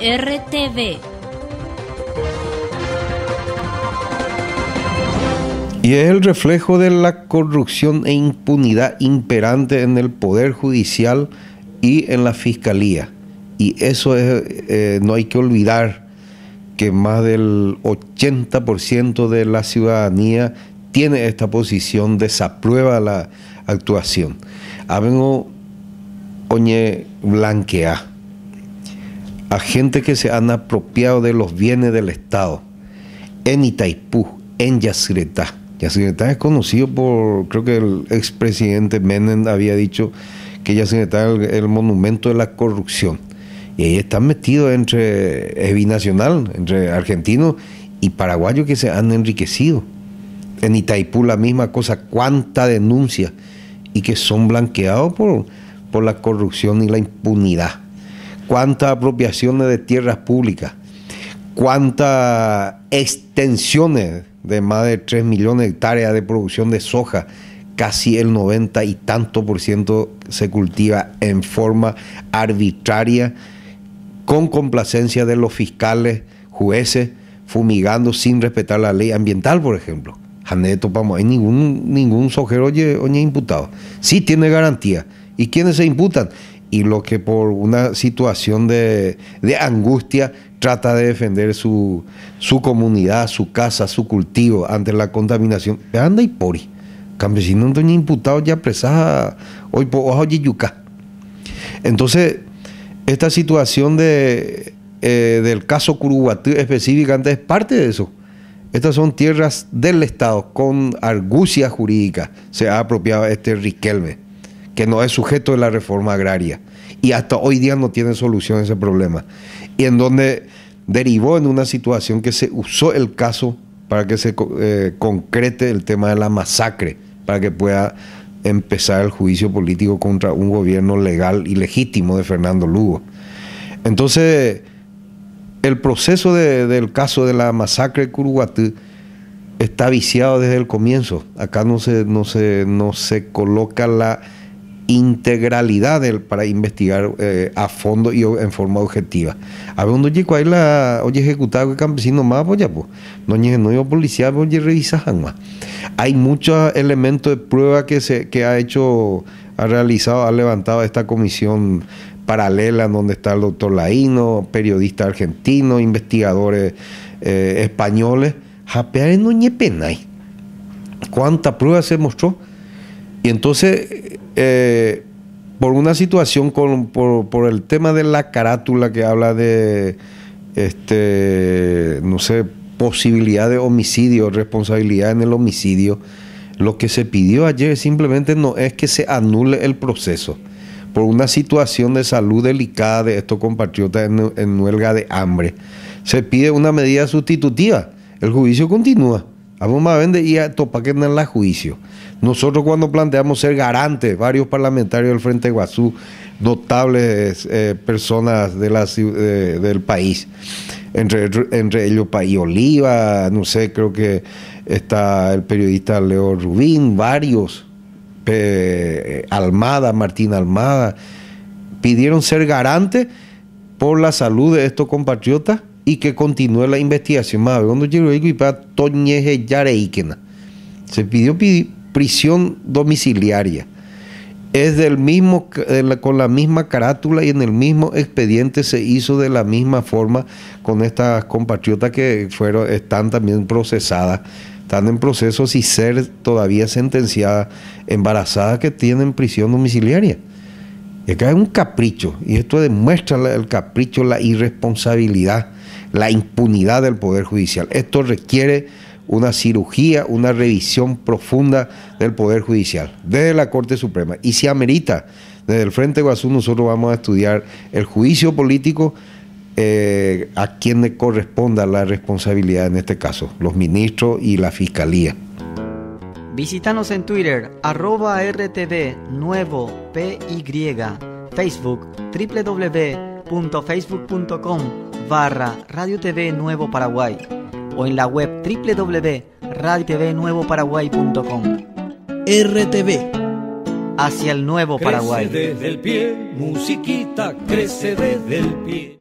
RTV. Y es el reflejo de la corrupción e impunidad imperante en el Poder Judicial y en la Fiscalía. Y eso es, eh, no hay que olvidar que más del 80% de la ciudadanía tiene esta posición, desaprueba la actuación. Habengo oñe blanquea a gente que se han apropiado de los bienes del Estado en Itaipú, en Yacyretá. Yacyretá es conocido por, creo que el expresidente Menem había dicho que Yacyretá es el, monumento de la corrupción. Y ahí están metidos entre, es binacional, entre argentinos y paraguayos que se han enriquecido. En Itaipú la misma cosa, cuánta denuncia y que son blanqueados por, por la corrupción y la impunidad cuántas apropiaciones de tierras públicas, cuántas extensiones de más de 3 millones de hectáreas de producción de soja, casi el 90 y tanto por ciento se cultiva en forma arbitraria, con complacencia de los fiscales, jueces, fumigando sin respetar la ley ambiental, por ejemplo. jané topamos hay ningún, ningún sojero oye, imputado. Sí tiene garantía. ¿Y quiénes se imputan? y lo que por una situación de, angustia trata de defender su, comunidad, su casa, su cultivo ante la contaminación. Anda y pori. Campesino no tenía imputado ya presadas hoy por hoy yuca. Entonces, esta situación de, eh, del caso Curuguatú específicamente es parte de eso. Estas son tierras del Estado con argucia jurídica. Se ha apropiado este Riquelme que no es sujeto de la reforma agraria. Y hasta hoy día no tiene solución ese problema. Y en donde derivó en una situación que se usó el caso para que se eh, concrete el tema de la masacre, para que pueda empezar el juicio político contra un gobierno legal y legítimo de Fernando Lugo. Entonces, el proceso del caso de la masacre de Curuguatú está viciado desde el comienzo. Acá no se, no no se coloca la integralidad para investigar eh, a fondo y en forma objetiva. A ver, llegó ahí la, oye, ejecutado que campesino más, pues ya, pues, no, policía, pues, oye, más. Hay muchos elementos de prueba que, se, que ha hecho, ha realizado, ha levantado esta comisión paralela donde está el doctor Laino, periodista argentino investigadores eh, españoles, japear en ¿Cuánta prueba se mostró? Y entonces eh, por una situación con, por, el tema de la carátula que habla de, este, no sé, posibilidad de homicidio, responsabilidad en el homicidio. Lo que se pidió ayer simplemente no es que se anule el proceso por una situación de salud delicada de estos compatriotas en huelga de hambre. Se pide una medida sustitutiva. El juicio continúa. Ah, a bomba vende y a no en la juicio. Nosotros cuando planteamos ser garantes, varios parlamentarios del Frente Guazú, notables eh, personas del país, entre, ellos Paí Oliva, no sé, creo que está el periodista Leo Rubín, varios, eh, Almada, Martín Almada, pidieron ser garantes por la salud de estos compatriotas y que continúe la investigación. Más y para Toñeje Yareikena. Se pidió prisión domiciliaria. Es del mismo, con la misma carátula y en el mismo expediente se hizo de la misma forma con estas compatriotas que fueron, están también procesadas, están en procesos y ser todavía sentenciadas, embarazadas que tienen prisión domiciliaria. Y acá es un capricho, y esto demuestra el capricho, la irresponsabilidad la impunidad del Poder Judicial. Esto requiere una cirugía, una revisión profunda del Poder Judicial, desde la Corte Suprema. Y si amerita, desde el Frente Guasú nosotros vamos a estudiar el juicio político eh, a quien le corresponda la responsabilidad en este caso, los ministros y la Fiscalía. Visítanos en Twitter, arroba RTV Nuevo PY, Facebook, www.facebook.com barra Radio TV Nuevo Paraguay o en la web www.radiotvnuevoparaguay.com. RTV. Hacia el Nuevo Paraguay. Desde el pie, musiquita, crece desde el pie.